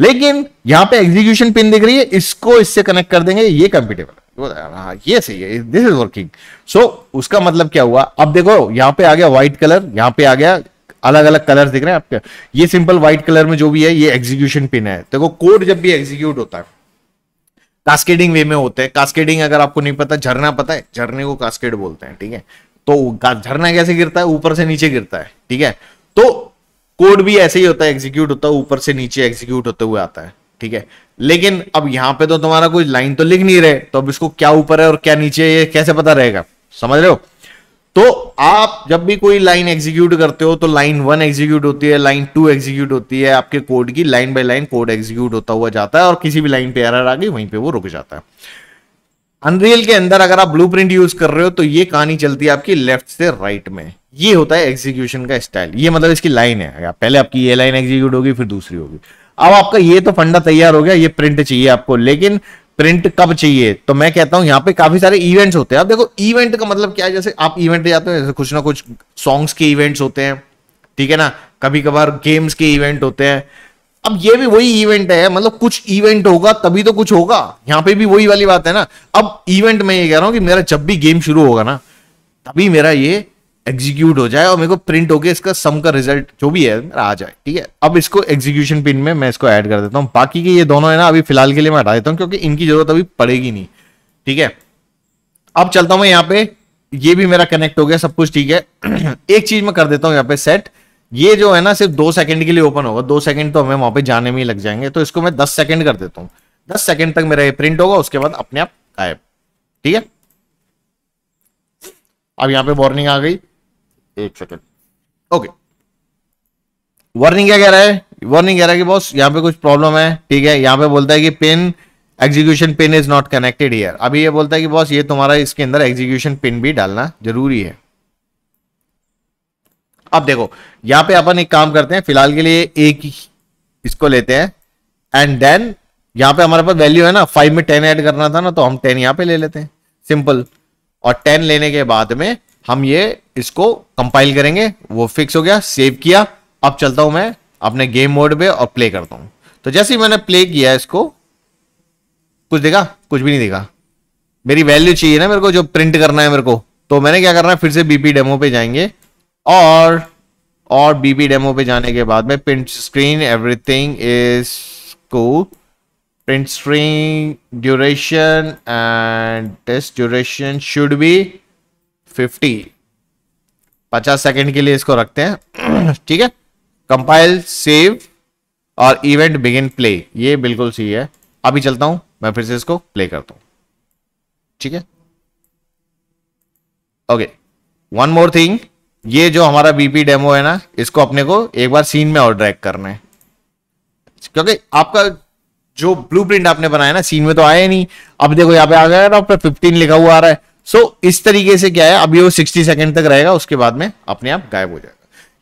लेकिन यहाँ पे एग्जीक्यूशन पिन दिख रही है इसको इससे कनेक्ट कर देंगे ये कंपेटेबल तो, हाँ, ये सही है दिस इज वर्किंग सो उसका मतलब क्या हुआ अब देखो यहाँ पे आ गया व्हाइट कलर यहाँ पे आ गया अलग अलग कलर दिख रहे हैं आपके ये सिंपल व्हाइट कलर में जो भी है ये एग्जीक्यूशन पिन है देखो तो कोड जब भी एग्जीक्यूट होता है कास्केडिंग वे में होते हैं कास्केडिंग अगर आपको नहीं पता झरना पता है झरने को कास्केड बोलते हैं ठीक है तो झरना कैसे गिरता है ऊपर से नीचे गिरता है ठीक है तो कोड भी ऐसे ही होता है एग्जीक्यूट होता है ऊपर से नीचे एग्जीक्यूट होते हुए आता है ठीक है लेकिन अब यहां पे तो तुम्हारा कोई लाइन तो लिख नहीं रहे तो अब इसको क्या ऊपर है और क्या नीचे है ये कैसे पता रहेगा समझ रहे हो तो आप जब भी कोई लाइन एग्जीक्यूट करते हो तो लाइन वन एग्जीक्यूट होती है लाइन टू एग्जीक्यूट होती है आपके कोड की line by line code execute होता हुआ जाता है और किसी भी लाइन पे एरर आ गई वहीं पे वो रुक जाता है अनरियल के अंदर अगर आप ब्लूप्रिंट यूज कर रहे हो तो ये कहानी चलती है आपकी लेफ्ट से राइट में ये होता है एग्जीक्यूशन का स्टाइल ये मतलब इसकी लाइन है पहले आपकी ये लाइन एग्जीक्यूट होगी फिर दूसरी होगी अब आपका ये तो फंडा तैयार हो गया ये प्रिंट चाहिए आपको लेकिन प्रिंट कब चाहिए तो मैं कहता हूं यहाँ पे काफी सारे इवेंट्स होते हैं आप देखो इवेंट का मतलब क्या है जैसे आप इवेंट जाते हो जैसे कुछ ना कुछ सॉन्ग्स के इवेंट्स होते हैं ठीक है ना कभी कभार गेम्स के इवेंट होते हैं अब ये भी वही इवेंट है मतलब कुछ इवेंट होगा तभी तो कुछ होगा यहाँ पे भी वही वाली बात है ना अब इवेंट में ये कह रहा हूं कि मेरा जब भी गेम शुरू होगा ना तभी मेरा ये एग्जीक्यूट हो जाए और मेरे को प्रिंट होके इसका सम का रिजल्ट जो भी है आ जाए ठीक है अब इसको एग्जीक्यूशन पिन में मैं इसको ऐड कर देता हूँ बाकी के ये दोनों है ना अभी फिलहाल के लिए मैं हटा देता हूँ क्योंकि इनकी जरूरत अभी पड़ेगी नहीं ठीक है अब चलता हूँ मैं यहाँ पे ये भी मेरा कनेक्ट हो गया सब कुछ ठीक है <clears throat> एक चीज मैं कर देता हूँ यहाँ पे सेट ये जो है ना सिर्फ दो सेकंड के लिए ओपन होगा दो सेकंड तो हमें वहां पे जाने में ही लग जाएंगे तो इसको मैं दस सेकंड कर देता हूँ दस सेकंड तक मेरा ये प्रिंट होगा उसके बाद अपने आप गायब ठीक है अब यहाँ पे वार्निंग आ गई एक सेकेंड ओके वार्निंग क्या कह रहा है वार्निंग कह रहा है कि बॉस यहाँ पे कुछ प्रॉब्लम है ठीक है यहाँ पे बोलता है कि pin execution pin is not connected here अभी ये बोलता है कि बॉस ये तुम्हारा इसके अंदर एग्जीक्यूशन पिन भी डालना जरूरी है अब देखो यहाँ पे अपन एक काम करते हैं फिलहाल के लिए एक इसको लेते हैं एंड देन यहाँ पे हमारे पास वैल्यू है ना फाइव में टेन ऐड करना था ना तो हम टेन यहाँ पे ले लेते हैं सिंपल और टेन लेने के बाद में हम ये इसको कंपाइल करेंगे वो फिक्स हो गया सेव किया अब चलता हूं मैं अपने गेम मोड पे और प्ले करता हूं तो जैसे ही मैंने प्ले किया इसको कुछ देखा कुछ भी नहीं देखा मेरी वैल्यू चाहिए ना मेरे को जो प्रिंट करना है मेरे को तो मैंने क्या करना है फिर से बीपी डेमो पे जाएंगे और और बीपी डेमो पे जाने के बाद में प्रिंट स्क्रीन एवरीथिंग इज को print screen duration and test duration should be fifty पचास सेकेंड के लिए इसको रखते हैं <clears throat> ठीक है कंपाइल सेव और इवेंट बिगिन प्ले ये बिल्कुल सही है अभी चलता हूं मैं फिर से इसको प्ले करता हूं ठीक है ओके वन मोर थिंग ये जो हमारा बीपी डेमो है ना इसको अपने को एक बार सीन में और ड्रैग करना है क्योंकि आपका जो ब्लूप्रिंट आपने बनाया ना सीन में तो आया नहीं अब देखो यहाँ पे आ गया ना फिफ्टीन लिखा हुआ आ रहा है सो so, इस तरीके से क्या है अभी वो 60 सेकंड तक रहेगा उसके बाद में अपने आप गायब हो जाएगा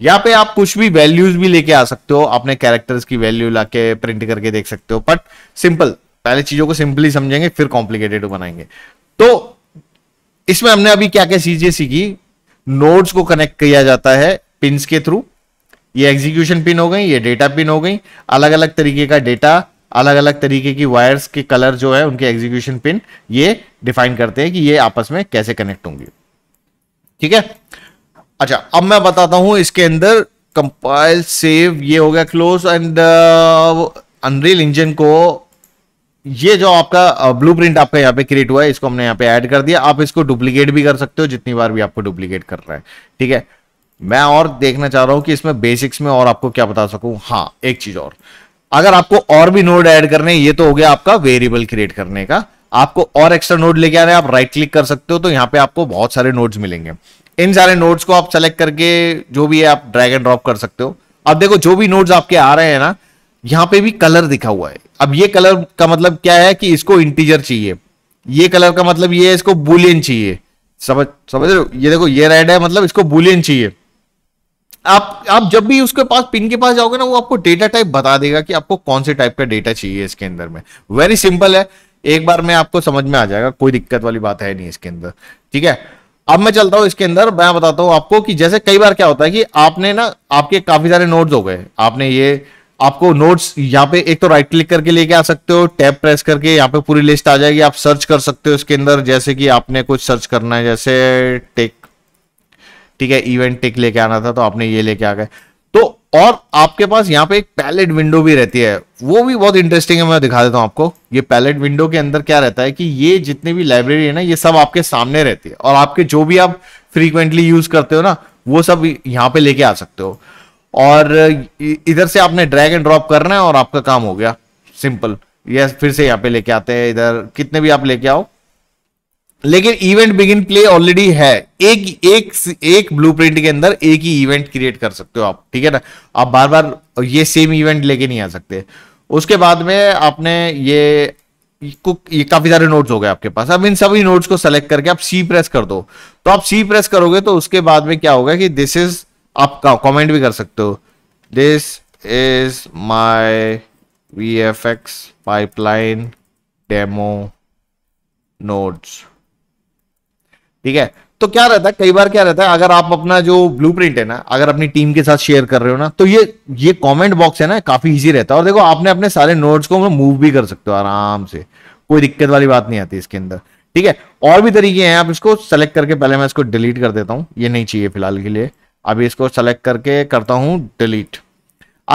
यहाँ पे आप कुछ भी वैल्यूज भी लेके आ सकते हो अपने कैरेक्टर्स की वैल्यू ला प्रिंट करके देख सकते हो बट सिंपल पहले चीजों को सिंपली समझेंगे फिर कॉम्प्लिकेटेड बनाएंगे तो इसमें हमने अभी क्या क्या चीजें सीखी नोड्स को कनेक्ट किया जाता है पिन के थ्रू ये एग्जीक्यूशन पिन हो गई ये डेटा पिन हो गई अलग अलग तरीके का डेटा अलग अलग तरीके की वायर्स के कलर जो है उनके एग्जीक्यूशन पिन ये डिफाइन करते हैं कि ये आपस में कैसे कनेक्ट होंगी ठीक है अच्छा अब मैं बताता हूं इसके अंदर कंपाइल सेव ये हो गया क्लोज एंड अनरील इंजन को ये जो आपका ब्लूप्रिंट uh, आपका यहाँ पे क्रिएट हुआ है इसको हमने यहाँ पे ऐड कर दिया आप इसको डुप्लीकेट भी कर सकते हो जितनी बार भी आपको डुप्लीकेट कर रहा है ठीक है मैं और देखना चाह रहा हूं कि इसमें बेसिक्स में और आपको क्या बता सकूं हाँ एक चीज और अगर आपको और भी नोड ऐड करने ये तो हो गया आपका वेरिएबल क्रिएट करने का आपको और एक्स्ट्रा नोड लेके आने आप राइट क्लिक कर सकते हो तो यहाँ पे आपको बहुत सारे नोड्स मिलेंगे इन सारे नोड्स को आप सेलेक्ट करके जो भी है आप ड्रैग एंड ड्रॉप कर सकते हो अब देखो जो भी नोड्स आपके आ रहे हैं ना यहाँ पे भी कलर दिखा हुआ है अब ये कलर का मतलब क्या है कि इसको इंटीजर चाहिए ये कलर का मतलब ये है इसको बुलियन चाहिए समझ समझ रहे हो ये देखो ये रेड है मतलब इसको बुलियन चाहिए आप आप जब भी उसके पास पिन के पास जाओगे ना वो आपको डेटा टाइप बता देगा कि आपको कौन से टाइप का डेटा चाहिए इसके अंदर में वेरी सिंपल है एक बार में आपको समझ में आ जाएगा कोई दिक्कत वाली बात है नहीं इसके अंदर ठीक है अब मैं चलता हूं इसके अंदर मैं बताता हूं आपको कि जैसे कई बार क्या होता है कि आपने ना आपके काफी सारे नोट्स हो गए आपने ये आपको नोट्स यहाँ पे एक तो राइट क्लिक करके लेके आ सकते हो टैब प्रेस करके यहाँ पे पूरी लिस्ट आ जाएगी आप सर्च कर सकते हो इसके अंदर जैसे कि आपने कुछ सर्च करना है जैसे टेक ठीक है इवेंट टिक लेके आना था तो आपने ये लेके आ गए तो और आपके पास यहाँ पे एक पैलेट विंडो भी रहती है वो भी बहुत इंटरेस्टिंग है मैं दिखा देता हूँ आपको ये पैलेट विंडो के अंदर क्या रहता है कि ये जितनी भी लाइब्रेरी है ना ये सब आपके सामने रहती है और आपके जो भी आप फ्रीक्वेंटली यूज करते हो ना वो सब यहाँ पे लेके आ सकते हो और इधर से आपने ड्रैग एंड ड्रॉप करना है और आपका काम हो गया सिंपल यस फिर से यहाँ पे लेके आते हैं इधर कितने भी आप लेके आओ लेकिन इवेंट बिगिन प्ले ऑलरेडी है एक एक एक ब्लूप्रिंट के अंदर एक ही इवेंट क्रिएट कर सकते हो आप ठीक है ना आप बार बार ये सेम इवेंट लेके नहीं आ सकते उसके बाद में आपने ये कुक ये काफी सारे नोट्स हो गए आपके पास अब इन सभी नोट्स को सेलेक्ट करके आप सी प्रेस कर दो तो आप सी प्रेस करोगे तो उसके बाद में क्या होगा कि दिस इज आप कमेंट भी कर सकते हो this is my V F X pipeline demo notes ठीक है तो क्या रहता है कई बार क्या रहता है अगर आप अपना जो ब्लू है ना अगर अपनी टीम के साथ शेयर कर रहे हो ना तो ये ये कॉमेंट बॉक्स है ना काफी ईजी रहता है और देखो आपने अपने सारे नोट्स को मूव मतलब भी कर सकते हो आराम से कोई दिक्कत वाली बात नहीं आती इसके अंदर ठीक है और भी तरीके हैं आप इसको सेलेक्ट करके पहले मैं इसको डिलीट कर देता हूं ये नहीं चाहिए फिलहाल के लिए अभी इसको सेलेक्ट करके करता हूं डिलीट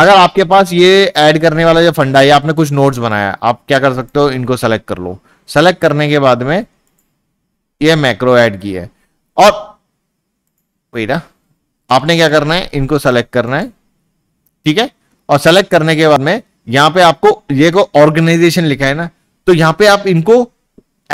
अगर आपके पास ये ऐड करने वाला जो फंडा है आपने कुछ नोट्स बनाया आप क्या कर सकते हो इनको सेलेक्ट कर लो सेलेक्ट करने के बाद में ये मैक्रो ऐड की है और वेटा आपने क्या करना है इनको सेलेक्ट करना है ठीक है और सेलेक्ट करने के बाद में यहां पे आपको ये को ऑर्गेनाइजेशन लिखा है ना तो यहां पे आप इनको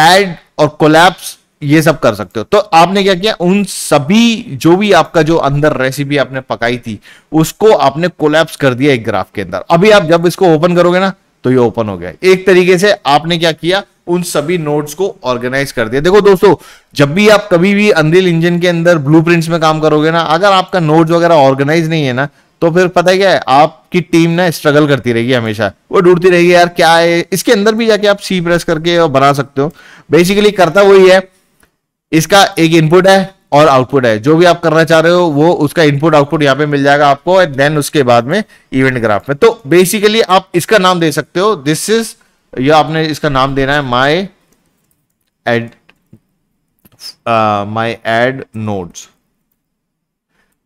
ऐड और कोलैप्स ये सब कर सकते हो तो आपने क्या किया उन सभी जो भी आपका जो अंदर रेसिपी आपने पकाई थी उसको आपने कोलैप्स कर दिया एक ग्राफ के अंदर अभी आप जब इसको ओपन करोगे ना तो ये ओपन हो गया एक तरीके से आपने क्या किया उन सभी नोड्स को ऑर्गेनाइज कर दिया देखो दोस्तों जब भी आप कभी भी अनरियल इंजन के अंदर ब्लू में काम करोगे ना अगर आपका नोट वगैरह ऑर्गेनाइज नहीं है ना तो फिर पता है क्या है आपकी टीम ना स्ट्रगल करती रहेगी हमेशा वो ढूंढती रहेगी यार क्या है इसके अंदर भी जाके आप सी प्रेस करके और बना सकते हो बेसिकली करता वही है इसका एक इनपुट है और आउटपुट है जो भी आप करना चाह रहे हो वो उसका इनपुट आउटपुट यहाँ पे मिल जाएगा आपको एंड देन उसके बाद में इवेंट ग्राफ में तो बेसिकली आप इसका नाम दे सकते हो दिस इज यह आपने इसका नाम देना है my add my add nodes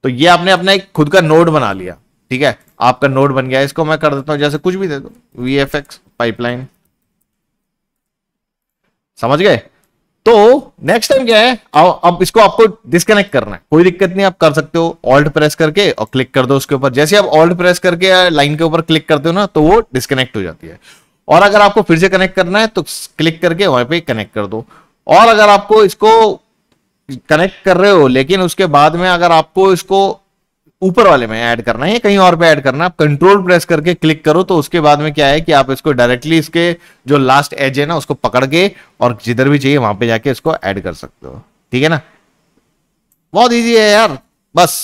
तो ये आपने अपना एक खुद का नोड बना लिया ठीक है आपका नोड बन गया इसको मैं कर देता हूं जैसे कुछ भी दे दो वी एफ एक्स पाइपलाइन समझ गए तो नेक्स्ट टाइम क्या है अब इसको आपको डिस्कनेक्ट करना है कोई दिक्कत नहीं आप कर सकते हो ऑल्ट प्रेस करके और क्लिक कर दो उसके ऊपर जैसे आप ऑल्ट प्रेस करके लाइन के ऊपर क्लिक करते हो ना तो वो डिस्कनेक्ट हो जाती है और अगर आपको फिर से कनेक्ट करना है तो क्लिक करके वहां पे कनेक्ट कर दो और अगर आपको इसको कनेक्ट कर रहे हो लेकिन उसके बाद में अगर आपको इसको ऊपर वाले में ऐड करना है कहीं और पे ऐड करना है आप कंट्रोल प्रेस करके क्लिक करो तो उसके बाद में क्या है कि आप इसको डायरेक्टली इसके जो लास्ट एज है ना उसको पकड़ के और जिधर भी चाहिए वहां पे जाके इसको ऐड कर सकते हो ठीक है ना बहुत ईजी है यार बस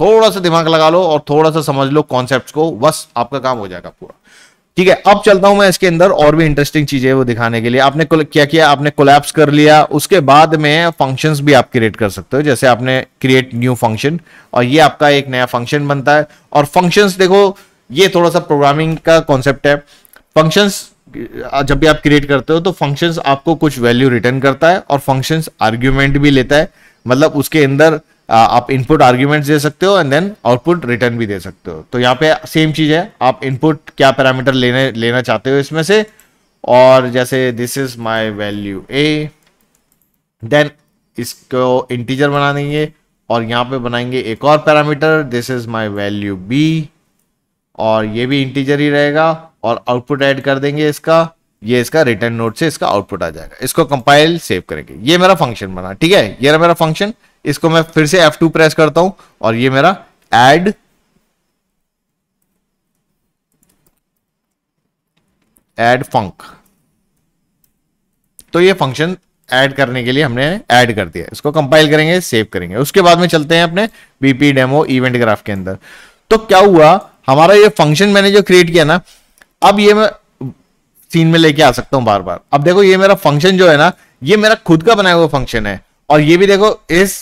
थोड़ा सा दिमाग लगा लो और थोड़ा सा समझ लो कॉन्सेप्ट को बस आपका काम हो जाएगा पूरा ठीक है अब चलता हूं मैं इसके अंदर और भी इंटरेस्टिंग चीजें वो दिखाने के लिए आपने क्या किया आपने कोलैप्स कर लिया उसके बाद में फंक्शंस भी आप क्रिएट कर सकते हो जैसे आपने क्रिएट न्यू फंक्शन और ये आपका एक नया फंक्शन बनता है और फंक्शंस देखो ये थोड़ा सा प्रोग्रामिंग का कॉन्सेप्ट है फंक्शंस जब भी आप क्रिएट करते हो तो फंक्शंस आपको कुछ वैल्यू रिटर्न करता है और फंक्शंस आर्ग्यूमेंट भी लेता है मतलब उसके अंदर आप इनपुट आर्ग्यूमेंट्स दे सकते हो एंड देन आउटपुट रिटर्न भी दे सकते हो तो यहाँ पे सेम चीज़ है आप इनपुट क्या पैरामीटर लेने लेना चाहते हो इसमें से और जैसे this is my value A then इसको इंटीजर बना देंगे और यहाँ पे बनाएंगे एक और parameter this is my value B और ये भी इंटीजर ही रहेगा और आउटपुट ऐड कर देंगे इसका ये इसका रिटर्न नोट से इसका आउटपुट आ जाएगा इसको कंपाइल सेव करेंगे ये मेरा फंक्शन बना ठीक है ये मेरा फंक्शन इसको मैं फिर से F2 प्रेस करता हूं और ये मेरा एड एड फंक तो ये फंक्शन ऐड करने के लिए हमने ऐड कर दिया इसको कंपाइल करेंगे सेव करेंगे उसके बाद में चलते हैं अपने बीपी डेमो इवेंट ग्राफ के अंदर तो क्या हुआ हमारा ये फंक्शन मैंने जो क्रिएट किया ना अब ये मैं सीन में लेके आ सकता हूं बार बार अब देखो ये मेरा फंक्शन जो है ना ये मेरा खुद का बनाया हुआ फंक्शन है और ये भी देखो इस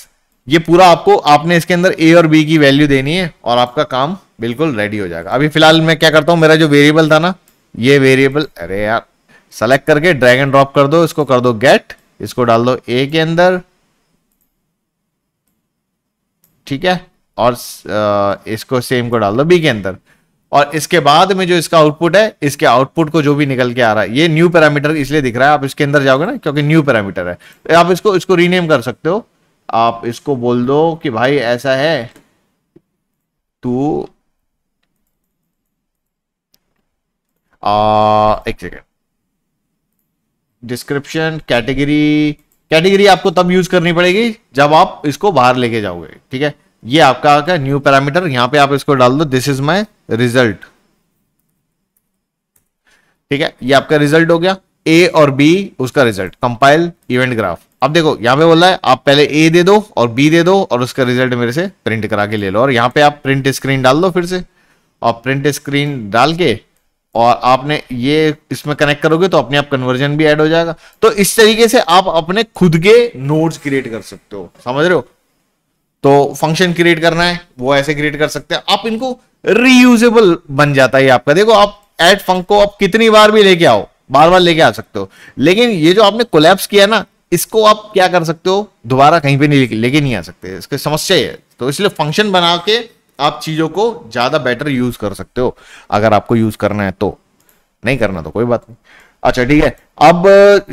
ये पूरा आपको आपने इसके अंदर ए और बी की वैल्यू देनी है और आपका काम बिल्कुल रेडी हो जाएगा अभी फिलहाल मैं क्या करता हूँ मेरा जो वेरिएबल था ना ये वेरिएबल अरे यार सेलेक्ट करके ड्रैग एंड ड्रॉप कर दो इसको कर दो गेट इसको डाल दो ए के अंदर ठीक है और इसको सेम को डाल दो बी के अंदर और इसके बाद में जो इसका आउटपुट है इसके आउटपुट को जो भी निकल के आ रहा है ये न्यू पैरामीटर इसलिए दिख रहा है आप इसके अंदर जाओगे ना क्योंकि न्यू पैरामीटर है आप इसको इसको रीनेम कर सकते हो आप इसको बोल दो कि भाई ऐसा है तू आ, एक सेकेंड डिस्क्रिप्शन कैटेगरी कैटेगरी आपको तब यूज करनी पड़ेगी जब आप इसको बाहर लेके जाओगे ठीक है ये आपका आकर न्यू पैरामीटर यहां पे आप इसको डाल दो दिस इज माय रिजल्ट ठीक है ये आपका रिजल्ट हो गया ए और बी उसका रिजल्ट कंपाइल इवेंट ग्राफ अब देखो यहाँ पे बोल रहा है आप पहले ए दे दो और बी दे दो और उसका रिजल्ट मेरे से प्रिंट करा के ले लो और यहाँ पे आप प्रिंट स्क्रीन डाल दो फिर से और प्रिंट स्क्रीन डाल के और आपने ये इसमें कनेक्ट करोगे तो अपने आप कन्वर्जन भी ऐड हो जाएगा तो इस तरीके से आप अपने खुद के नोट्स क्रिएट कर सकते हो समझ रहे हो तो फंक्शन क्रिएट करना है वो ऐसे क्रिएट कर सकते हैं आप इनको रीयूजेबल बन जाता है आपका देखो आप एड फंक को आप कितनी बार भी लेके आओ बार बार लेके आ सकते हो लेकिन ये जो आपने कोलैप्स किया ना इसको आप क्या कर सकते हो दोबारा कहीं पे नहीं लेके नहीं आ सकते इसके समस्या है तो इसलिए फंक्शन बना के आप चीज़ों को ज़्यादा बेटर यूज़ कर सकते हो अगर आपको यूज़ करना है तो नहीं करना तो कोई बात नहीं अच्छा ठीक है अब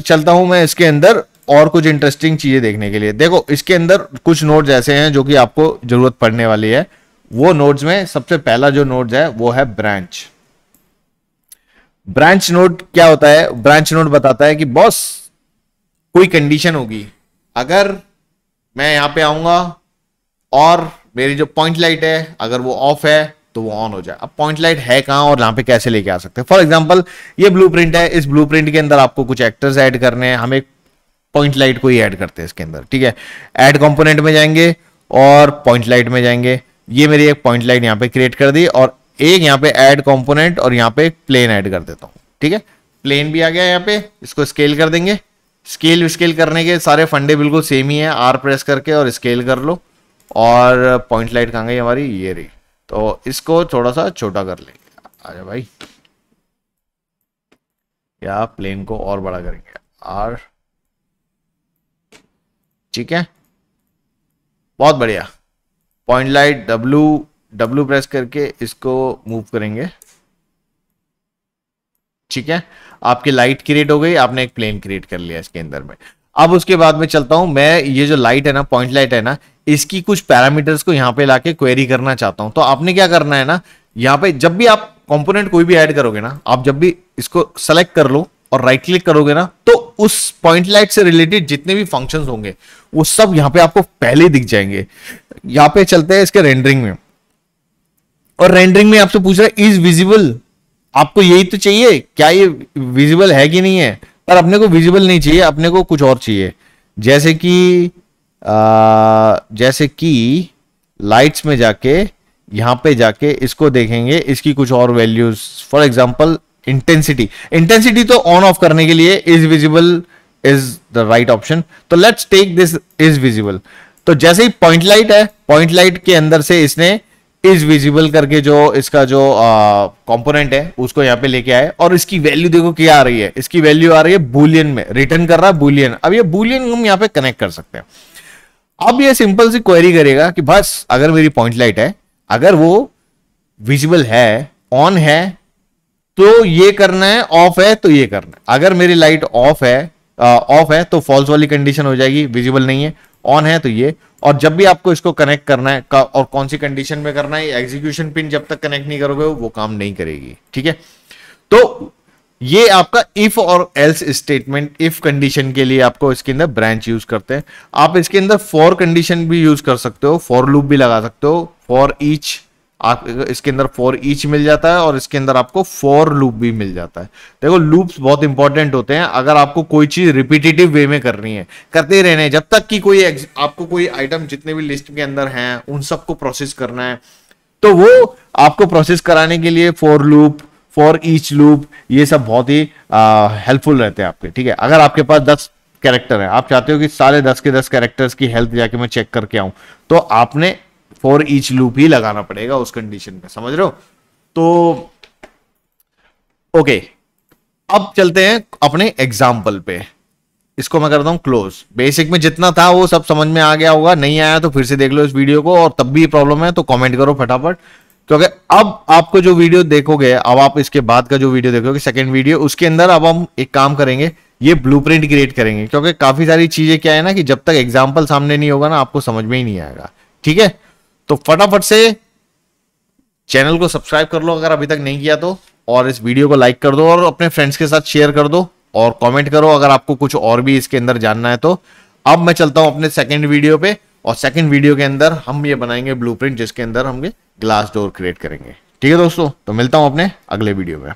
चलता हूं मैं इसके अंदर और कुछ इंटरेस्टिंग चीज़ें देखने के लिए देखो इसके अंदर कुछ नोट ऐसे हैं जो कि आपको ज़रूरत पड़ने वाली है वो नोट्स में सबसे पहला जो नोट है वो है ब्रांच ब्रांच नोट क्या होता है ब्रांच नोट बताता है कि बॉस कोई कंडीशन होगी अगर मैं यहाँ पे आऊँगा और मेरी जो पॉइंट लाइट है अगर वो ऑफ है तो वो ऑन हो जाए अब पॉइंट लाइट है कहाँ और यहाँ पे कैसे लेके आ सकते हैं फॉर एग्जाम्पल ये ब्लू है इस ब्लू के अंदर आपको कुछ एक्टर्स एड करने हैं हम एक पॉइंट लाइट को ही ऐड करते हैं इसके अंदर ठीक है ऐड कंपोनेंट में जाएंगे और पॉइंट लाइट में जाएंगे ये मेरी एक पॉइंट लाइट यहाँ पे क्रिएट कर दी और एक यहाँ पे ऐड कंपोनेंट और यहाँ पे प्लेन ऐड कर देता हूँ ठीक है प्लेन भी आ गया यहाँ पे इसको स्केल कर देंगे स्केल विस्केल करने के सारे फंडे बिल्कुल सेम ही है आर प्रेस करके और स्केल कर लो और पॉइंट लाइट कहाँ गई हमारी ये रही तो इसको थोड़ा सा छोटा कर लेंगे अरे भाई या प्लेन को और बड़ा करेंगे आर ठीक है बहुत बढ़िया point light W W press करके इसको मूव करेंगे ठीक है आपकी लाइट क्रिएट हो गई आपने एक प्लेन क्रिएट कर लिया इसके अंदर में अब उसके बाद में चलता हूं मैं ये जो लाइट है ना पॉइंट लाइट है ना इसकी कुछ पैरामीटर्स को यहां पे लाके क्वेरी करना चाहता हूं तो आपने क्या करना है ना यहां पे जब भी आप कंपोनेंट कोई भी ऐड करोगे ना आप जब भी इसको सेलेक्ट कर लो और राइट क्लिक करोगे ना तो उस पॉइंट लाइट से रिलेटेड जितने भी फंक्शन होंगे वो सब यहां पर आपको पहले दिख जाएंगे यहां पर चलते हैं इसके रेंडरिंग में और रेंडरिंग में आपसे पूछ रहा है इज विजिबल आपको यही तो चाहिए क्या ये विजिबल है कि नहीं है पर अपने को विजिबल नहीं चाहिए अपने को कुछ और चाहिए जैसे कि आ, जैसे कि लाइट्स में जाके यहां पे जाके इसको देखेंगे इसकी कुछ और values for example intensity intensity तो ऑन ऑफ करने के लिए is visible is the right option तो let's take this is visible तो जैसे ही पॉइंट लाइट है पॉइंट लाइट के अंदर से इसने इज विजिबल करके जो इसका जो कंपोनेंट है उसको यहाँ पे लेके आए और इसकी वैल्यू देखो क्या आ रही है इसकी वैल्यू आ रही है बुलियन में रिटर्न कर रहा है बुलियन अब ये बुलियन हम यहाँ पे कनेक्ट कर सकते हैं अब ये सिंपल सी क्वेरी करेगा कि बस अगर मेरी पॉइंट लाइट है अगर वो विजिबल है ऑन है तो ये करना है ऑफ है तो ये करना है अगर मेरी लाइट ऑफ है ऑफ है तो फॉल्स वाली कंडीशन हो जाएगी विजिबल नहीं है ऑन है तो ये और जब भी आपको इसको कनेक्ट करना है का, और कौन सी कंडीशन में करना है एग्जीक्यूशन पिन जब तक कनेक्ट नहीं करोगे वो काम नहीं करेगी ठीक है तो ये आपका इफ और एल्स स्टेटमेंट इफ कंडीशन के लिए आपको इसके अंदर ब्रांच यूज करते हैं आप इसके अंदर फॉर कंडीशन भी यूज कर सकते हो फॉर लूप भी लगा सकते हो फॉर ईच आप इसके अंदर फोर ईच मिल जाता है और इसके अंदर आपको फोर लूप भी मिल जाता है देखो लूप्स बहुत इंपॉर्टेंट होते हैं अगर आपको कोई चीज रिपीटेटिव वे में करनी है करते ही रहने जब तक कि कोई आपको कोई आइटम जितने भी लिस्ट के अंदर हैं उन सबको प्रोसेस करना है तो वो आपको प्रोसेस कराने के लिए for loop for each loop ये सब बहुत ही हेल्पफुल रहते हैं आपके ठीक है अगर आपके पास दस कैरेक्टर है आप चाहते हो कि सारे दस के दस कैरेक्टर्स की हेल्थ जाके मैं चेक करके आऊं तो आपने फॉर ईच लूप ही लगाना पड़ेगा उस कंडीशन में समझ रहे हो तो ओके okay, अब चलते हैं अपने एग्जाम्पल पे इसको मैं करता हूं क्लोज बेसिक में जितना था वो सब समझ में आ गया होगा नहीं आया तो फिर से देख लो इस वीडियो को और तब भी प्रॉब्लम है तो कमेंट करो फटाफट क्योंकि अब आपको जो वीडियो देखोगे अब आप इसके बाद का जो वीडियो देखोगे सेकेंड वीडियो उसके अंदर अब हम एक काम करेंगे ये ब्लूप्रिंट क्रिएट करेंगे क्योंकि काफी सारी चीजें क्या है ना कि जब तक एग्जाम्पल सामने नहीं होगा ना आपको समझ में ही नहीं आएगा ठीक है तो फटाफट से चैनल को सब्सक्राइब कर लो अगर अभी तक नहीं किया तो और इस वीडियो को लाइक कर दो और अपने फ्रेंड्स के साथ शेयर कर दो और कमेंट करो अगर आपको कुछ और भी इसके अंदर जानना है तो अब मैं चलता हूं अपने सेकंड वीडियो पे और सेकंड वीडियो के अंदर हम ये बनाएंगे ब्लूप्रिंट जिसके अंदर हम ग्लास डोर क्रिएट करेंगे ठीक है दोस्तों तो मिलता हूं अपने अगले वीडियो में